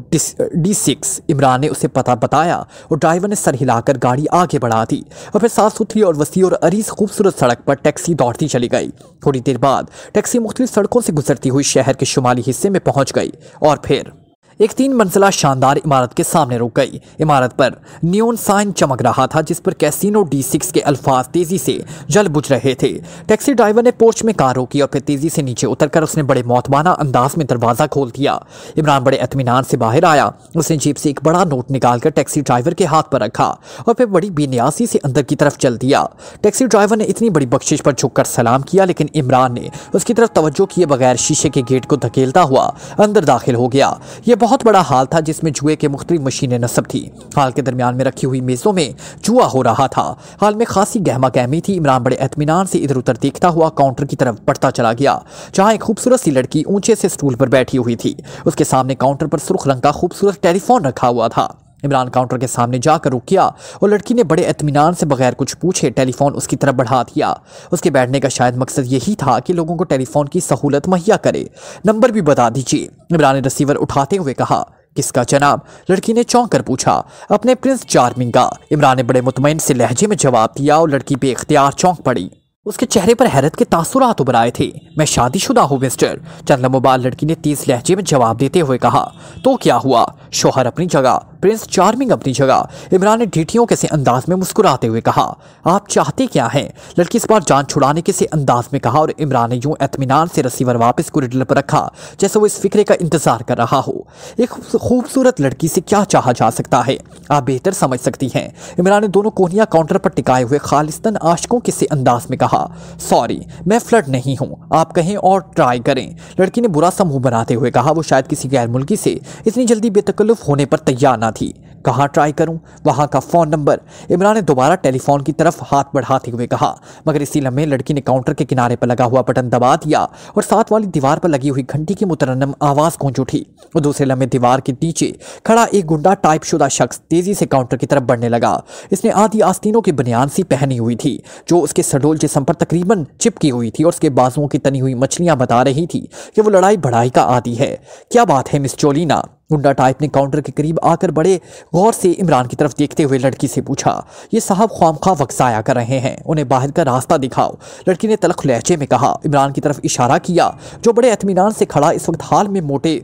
डी सिक्स इमरान ने उसे पता बताया और ड्राइवर ने सर हिलाकर गाड़ी आगे बढ़ा दी और फिर साफ सुथरी और वसी और अरीज खूबसूरत सड़क पर टैक्सी दौड़ती चली गई थोड़ी देर बाद टैक्सी मुख्तलिफ सड़कों से गुजरती हुई शहर के शुमाली हिस्से में पहुँच गई और फिर एक तीन मंजिला शानदार इमारत के सामने रुक गई इमारत पर न्यून साइन चमक रहा था जिस पर कैसीनो डी सिक्स के अल्फाज तेजी से जल बुझ रहे थे टैक्सी ड्राइवर ने पोर्च में कार रोकी और फिर तेजी से नीचे उतरकर उसने बड़े मौतबाना अंदाज में दरवाज़ा खोल दिया इमरान बड़े अतमीनान से बाहर आया उसने जीप से एक बड़ा नोट निकालकर टैक्सी ड्राइवर के हाथ पर रखा और फिर बड़ी बेनियासी से अंदर की तरफ चल दिया टैक्सी ड्राइवर ने इतनी बड़ी बख्शिश पर झुककर सलाम किया लेकिन इमरान ने उसकी तरफ तवज्जो किए बगैर शीशे के गेट को धकेलता हुआ अंदर दाखिल हो गया यह बहुत बड़ा हाल था जिसमें जुए के मुख्त मशीनें नस्ब थी हाल के दरमियान में रखी हुई मेज़ों में जुआ हो रहा था हाल में खासी गहमा गहमी थी इमरान बड़े अतमीनान से इधर उधर देखता हुआ काउंटर की तरफ बढ़ता चला गया जहाँ एक खूबसूरत सी लड़की ऊंचे से स्टूल पर बैठी हुई थी उसके सामने काउंटर पर सुर्ख रंग का खूबसूरत टेलीफोन रखा हुआ था इमरान काउंटर के सामने जाकर रुक गया और लड़की ने बड़े इतमान से बगैर कुछ पूछे टेलीफोन उसकी तरफ बढ़ा दिया उसके बैठने का शायद मकसद यही था कि लोगों को टेलीफोन की सहूलत मुहैया करे नंबर भी बता दीजिए इमरान ने रिसीवर उठाते हुए कहा किसका जनाब लड़की ने चौंक कर पूछा अपने प्रिंस चार्मिंग का इमरान ने बड़े मुतमिन से लहजे में जवाब दिया और लड़की बेख्तियार चौंक पड़ी उसके चेहरे पर हैरत के तासुरात उभर आए थे मैं शादीशुदा हूँ मिस्टर चंद लड़की ने तेज लहजे में जवाब देते हुए कहा तो क्या हुआ शोहर अपनी जगह प्रिंस चार्मिंग अपनी जगह इमरान ने ढीठियों के से अंदाज में मुस्कुराते हुए कहा आप चाहते क्या हैं लड़की इस बार जान छुड़ाने के से अंदाज में कहा और इमरान ने यूं एतमीनान से रसीवर वापस कोरिडोर पर रखा जैसे वो इस फिक्रे का इंतजार कर रहा हो एक खूबसूरत लड़की से क्या चाह जा सकता है आप बेहतर समझ सकती हैं इमरान ने दोनों कोहनिया काउंटर पर टिकाए हुए खालिस्तन आशकों के से अंदाज में कहा सॉरी मैं फ्लड नहीं हूँ आप कहें और ट्राई करें लड़की ने बुरा सा मुंह बनाते हुए कहा वो शायद किसी गैर मुल्की से इतनी जल्दी बेतकल्लुफ होने पर तैयार ना करना थी कहाँ ट्राई करूँ वहाँ का फ़ोन नंबर इमरान ने दोबारा टेलीफोन की तरफ हाथ बढ़ाते हुए कहा मगर इसी लम्हे लड़की ने काउंटर के किनारे पर लगा हुआ बटन दबा दिया और साथ वाली दीवार पर लगी हुई घंटी की मुतरनम आवाज़ गूंज उठी और दूसरे लम्हे दीवार के नीचे खड़ा एक गुंडा टाइपशुदा शख्स तेज़ी से काउंटर की तरफ बढ़ने लगा इसने आधी आस्तीनों की बनियान सी पहनी हुई थी जो उसके सडोल जिसम पर तकरीबन चिपकी हुई थी और उसके बाजुओं की तनी हुई मछलियाँ बता रही थी कि वो लड़ाई भड़ाई का आदि है क्या बात है मिस चोलीना गुंडा टाइप ने काउंटर के करीब आकर बड़े गौर से इमरान की तरफ देखते हुए लड़की से पूछा ये साहब ख्वामखा वक्त ज़ाया कर रहे हैं उन्हें बाहर का रास्ता दिखाओ लड़की ने तलख लहजे में कहा इमरान की तरफ इशारा किया जो बड़े अतमीनान से खड़ा इस वक्त हाल में मोटे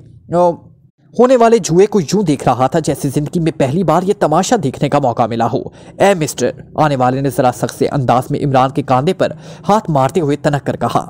होने वाले जुए को यूं देख रहा था जैसे जिंदगी में पहली बार ये तमाशा देखने का मौका मिला हो ए मिस्टर आने वाले ने जरा सख्त अंदाज में इमरान के कांधे पर हाथ मारते हुए तनक कर कहा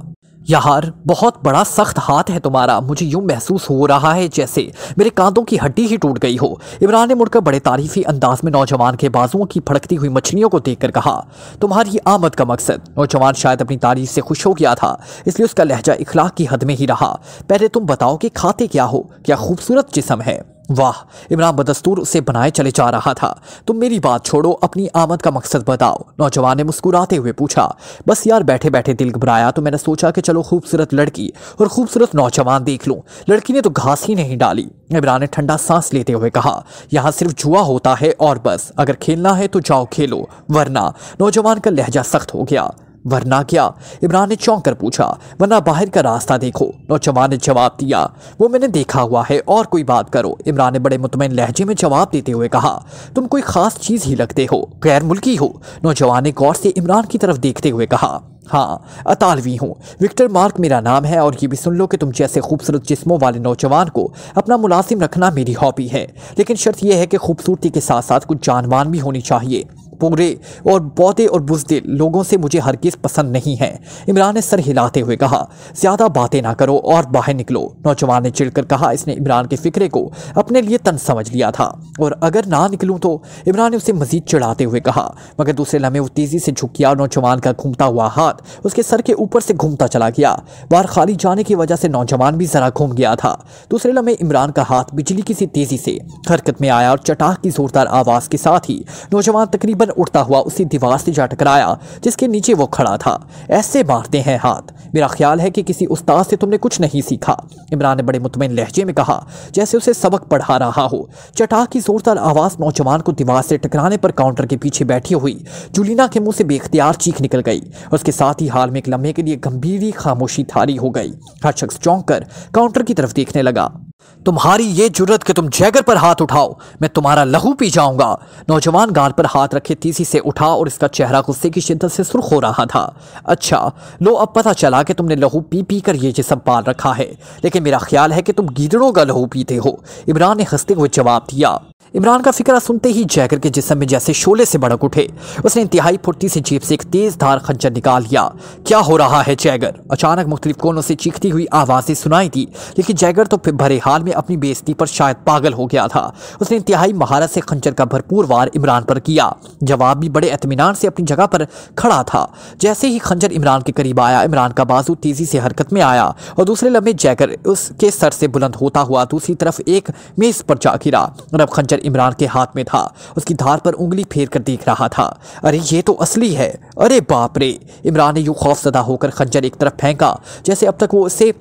यार बहुत बड़ा सख्त हाथ है तुम्हारा मुझे यूं महसूस हो रहा है जैसे मेरे कांधों की हड्डी ही टूट गई हो इमरान ने मुड़कर बड़े तारीफी अंदाज में नौजवान के बाजुओं की फड़कती हुई मछलियों को देखकर कहा तुम्हारी आमद का मकसद नौजवान शायद अपनी तारीफ से खुश हो गया था इसलिए उसका लहजा इखलाक की हद में ही रहा पहले तुम बताओ कि खाते क्या हो क्या खूबसूरत जिसम है वाह इमरान बदस्तूर उसे बनाए चले जा रहा था तुम मेरी बात छोड़ो अपनी आमद का मकसद बताओ नौजवान ने मुस्कुराते हुए पूछा बस यार बैठे बैठे दिल घबराया तो मैंने सोचा कि चलो खूबसूरत लड़की और खूबसूरत नौजवान देख लूँ लड़की ने तो घास ही नहीं डाली इमरान ने ठंडा सांस लेते हुए कहा यहाँ सिर्फ जुआ होता है और बस अगर खेलना है तो जाओ खेलो वरना नौजवान का लहजा सख्त हो गया वरना क्या इमरान ने चौंक कर पूछा वरना बाहर का रास्ता देखो नौजवान ने जवाब दिया वो मैंने देखा हुआ है और कोई बात करो इमरान ने बड़े मुतमिन लहजे में जवाब देते हुए कहा तुम कोई ख़ास चीज़ ही लगते हो गैर मुल्की हो नौजवान ने गौर से इमरान की तरफ देखते हुए कहा हाँ अतालवी हूँ विक्टर मार्क मेरा नाम है और ये भी सुन लो कि तुम जैसे खूबसूरत जिस्मों वाले नौजवान को अपना मुलाजिम रखना मेरी हॉबी है लेकिन शर्त यह है कि खूबसूरती के साथ साथ कुछ जानवान भी होनी चाहिए पूरे और बौदे और बुजदे लोगों से मुझे हर किस पसंद नहीं है इमरान ने सर हिलाते हुए कहा ज़्यादा बातें ना करो और बाहर निकलो नौजवान ने चिड़कर कहा इसने इमरान के फिक्रे को अपने लिए तन समझ लिया था और अगर ना निकलूँ तो इमरान ने उसे मजीद चिड़ाते हुए कहा मगर दूसरे लम्हे वो तेज़ी से झुक गया और नौजवान का घूमता हुआ हाथ उसके सर के ऊपर से घूमता चला गया बाहर खाली जाने की वजह से नौजवान भी ज़रा घूम गया था दूसरे लम्हे इमरान का हाथ बिजली की सी तेज़ी से हरकत में आया और चटाक की ज़ोरदार आवाज़ के साथ ही नौजवान तकरीबन चंदन उठता हुआ उसी दीवार से जा टकराया जिसके नीचे वो खड़ा था ऐसे मारते हैं हाथ मेरा ख्याल है कि किसी उस्ताद से तुमने कुछ नहीं सीखा इमरान ने बड़े मुतमिन लहजे में कहा जैसे उसे सबक पढ़ा रहा हो चटा की जोरदार आवाज़ नौजवान को दीवार से टकराने पर काउंटर के पीछे बैठी हुई जुलीना के मुंह से बेख्तियार चीख निकल गई उसके साथ ही हाल में एक लम्हे के लिए गंभीर खामोशी थारी हो गई हर शख्स चौंक कर काउंटर की तरफ देखने लगा तुम्हारी ये जुर्रत कि तुम जैगर पर हाथ उठाओ मैं तुम्हारा लहू पी जाऊंगा नौजवान गाल पर हाथ रखे तेजी से उठा और इसका चेहरा गुस्से की शिद्दत से सुर्ख हो रहा था अच्छा लो अब पता चला कि तुमने लहू पी पी कर ये जिसम पाल रखा है लेकिन मेरा ख्याल है कि तुम गीदड़ों का लहू पीते हो इमरान ने हंसते हुए जवाब दिया इमरान का फिक्र सुनते ही जैगर के जिसम में जैसे शोले से बड़क उठे उसने इंतहाई फुर्ती से जीप से एक तेज धार खंजर निकाल लिया क्या हो रहा है जैगर अचानक मुख्तलिफ कोनों से चीखती हुई आवाज़ें सुनाई थी लेकिन जैगर तो भरे हाल में अपनी बेजती पर शायद पागल हो गया था उसने इंतहाई महारत से खंजर का भरपूर वार इमरान पर किया जवाब भी बड़े अतमीनान से अपनी जगह पर खड़ा था जैसे ही खंजर इमरान के करीब आया इमरान का बाजू तेज़ी से हरकत में आया और दूसरे लम्बे जैगर उसके सर से बुलंद होता हुआ दूसरी तरफ एक मेज़ पर जा गिरा और अब खंजर लेकर इमरान के हाथ में था उसकी धार पर उंगली फेर कर देख रहा था अरे ये तो असली है अरे बाप रे इमरान ने यूँ खौफजदा होकर खंजर एक तरफ फेंका जैसे अब तक वो उसे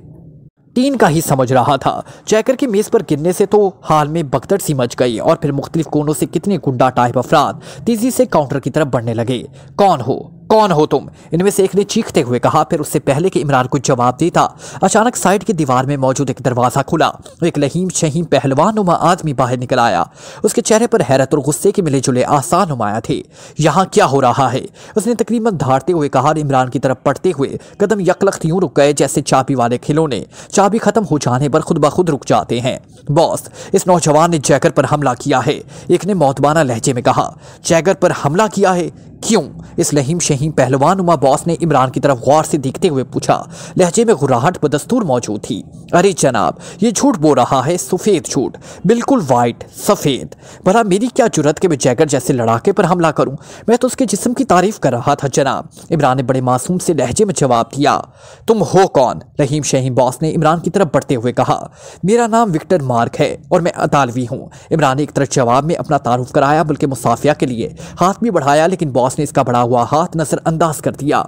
तीन का ही समझ रहा था चैकर की मेज़ पर गिरने से तो हाल में बगदड़ सी मच गई और फिर मुख्तलिफ कोनों से कितने गुंडा टाइप अफराद तेज़ी से काउंटर की तरफ बढ़ने लगे कौन हो कौन हो तुम इनमें से एक ने चीखते हुए कहा फिर उससे पहले कि इमरान को जवाब देता अचानक साइड की दीवार में मौजूद एक दरवाज़ा खुला एक लहीम शहीम पहलवानुमा आदमी बाहर निकल आया उसके चेहरे पर हैरत और गुस्से के मिले जुले आसान नुमाया थे यहाँ क्या हो रहा है उसने तकरीबन धारते हुए कहा इमरान की तरफ पड़ते हुए कदम यकलख यूं रुक गए जैसे चाबी वाले खिलौने चाबी ख़त्म हो जाने पर खुद ब खुद रुक जाते हैं बॉस इस नौजवान ने जैगर पर हमला किया है एक ने मौतबाना लहजे में कहा जैगर पर हमला किया है क्यों इस लहीम शहीम पहलवान उमा बॉस ने इमरान की तरफ गौर से देखते हुए पूछा लहजे में घुराहट बदस्तूर मौजूद थी अरे जनाब ये झूठ बोल रहा है सफ़ेद झूठ बिल्कुल वाइट सफ़ेद भला मेरी क्या जरूरत के मैं जैगर जैसे लड़ाके पर हमला करूं मैं तो उसके जिस्म की तारीफ़ कर रहा था जनाब इमरान ने बड़े मासूम से लहजे में जवाब दिया तुम हो कौन लहीम शहीम बॉस ने इमरान की तरफ बढ़ते हुए कहा मेरा नाम विक्टर मार्क है और मैं अतालवी हूँ इमरान ने एक तरफ जवाब में अपना तारुफ कराया बल्कि मुसाफिया के लिए हाथ भी बढ़ाया लेकिन बॉस बॉस ने इसका बड़ा हुआ हाथ नजरअंदाज कर दिया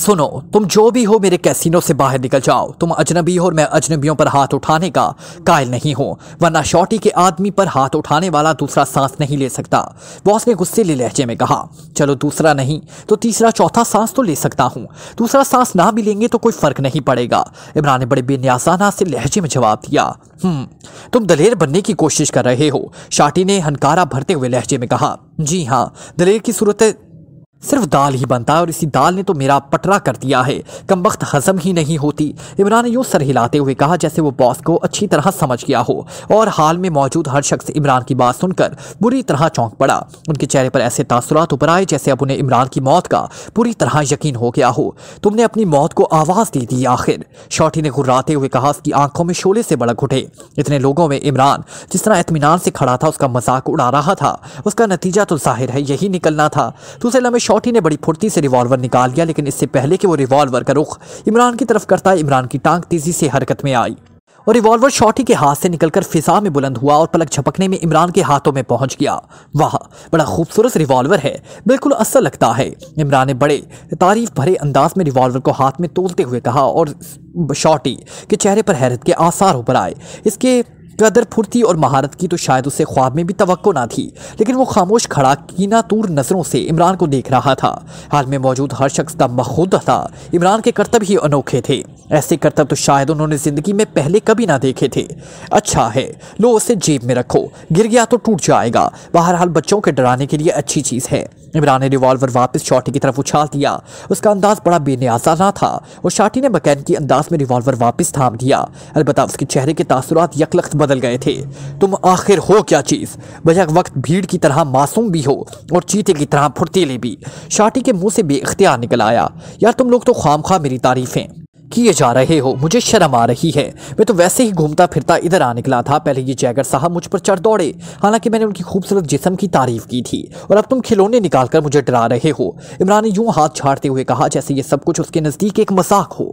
सुनो तुम जो भी हो मेरे कैसीनो से बाहर निकल जाओ तुम अजनबी हो और मैं अजनबियों पर हाथ उठाने का कायल नहीं हूं वरना शॉटी के आदमी पर हाथ उठाने वाला दूसरा सांस नहीं ले सकता बॉस ने गुस्से ले लहजे में कहा चलो दूसरा नहीं तो तीसरा चौथा सांस तो ले सकता हूं दूसरा सांस ना भी लेंगे तो कोई फ़र्क नहीं पड़ेगा इमरान ने बड़े बेन्यासाना से लहजे में जवाब दिया हम्म तुम दलेर बनने की कोशिश कर रहे हो शाटी ने हनकारा भरते हुए लहजे में कहा जी हाँ दलेर की सूरत सिर्फ दाल ही बनता है और इसी दाल ने तो मेरा पटरा कर दिया है कम वक्त हजम ही नहीं होती इमरान ने यूँ सर हिलाते हुए कहा जैसे वो बॉस को अच्छी तरह समझ गया हो और हाल में मौजूद हर शख्स इमरान की बात सुनकर बुरी तरह चौंक पड़ा उनके चेहरे पर ऐसे तासरात उभर आए जैसे अब उन्हें इमरान की मौत का पूरी तरह यकीन हो गया हो तुमने अपनी मौत को आवाज़ दे दी आखिर शॉटी ने घुर्राते हुए कहा उसकी आंखों में शोले से बड़क उठे इतने लोगों में इमरान जिस तरह इतमान से खड़ा था उसका मजाक उड़ा रहा था उसका नतीजा तो जाहिर है यही निकलना था दूसरे लम्बे शॉटी ने बड़ी फुर्ती से रिवॉल्वर निकाल लिया लेकिन इससे पहले कि वो रिवॉल्वर का रुख इमरान की तरफ करता इमरान की टांग तेजी से हरकत में आई और रिवॉल्वर शॉटी के हाथ से निकलकर फिजा में बुलंद हुआ और पलक झपकने में इमरान के हाथों में पहुंच गया वाह बड़ा खूबसूरत रिवॉल्वर है बिल्कुल असल लगता है इमरान ने बड़े तारीफ भरे अंदाज में रिवॉल्वर को हाथ में तोलते हुए कहा और शॉटी के चेहरे पर हैरत के आसार ऊपर आए इसके कदर फुर्ती और महारत की तो शायद उसे ख्वाब में भी तो ना थी लेकिन वो खामोश खड़ा कीनातूर नज़रों से इमरान को देख रहा था हाल में मौजूद हर शख्स दम खुद था इमरान के कर्तव्य ही अनोखे थे ऐसे कर्तव्य तो शायद उन्होंने ज़िंदगी में पहले कभी ना देखे थे अच्छा है लो उसे जेब में रखो गिर गया तो टूट जाएगा बहरहाल बच्चों के डराने के लिए अच्छी चीज़ है इमरान ने रिवॉल्वर वापस शॉटी की तरफ उछाल दिया उसका अंदाज बड़ा ना था और शाटी ने मकैन की अंदाज में रिवॉल्वर वापस थाम दिया अलबत् उसके चेहरे के तासुरात यकलख्त बदल गए थे तुम आखिर हो क्या चीज़ बजा वक्त भीड़ की तरह मासूम भी हो और चीते की तरह फुर्तीले भी शाटी के मुँह से बेख्तियार निकल आया यार तुम लोग तो खाम मेरी तारीफ़ें किए जा रहे हो मुझे शर्म आ रही है मैं तो वैसे ही घूमता फिरता इधर आ निकला था पहले ये जैगर साहब मुझ पर चढ़ दौड़े हालांकि मैंने उनकी खूबसूरत जिसम की तारीफ की थी और अब तुम खिलौने निकालकर मुझे डरा रहे हो इमरान ने यूं हाथ झाड़ते हुए कहा जैसे ये सब कुछ उसके नज़दीक एक मजाक हो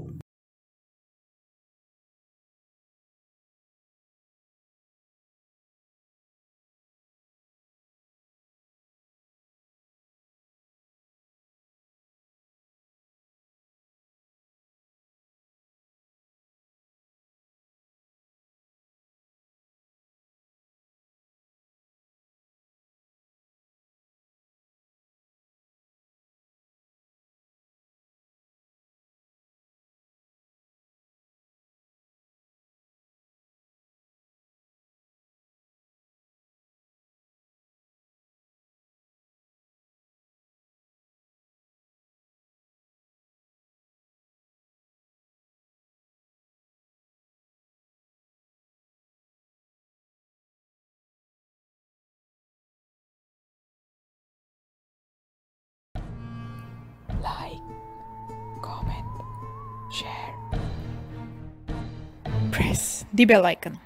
the bell icon.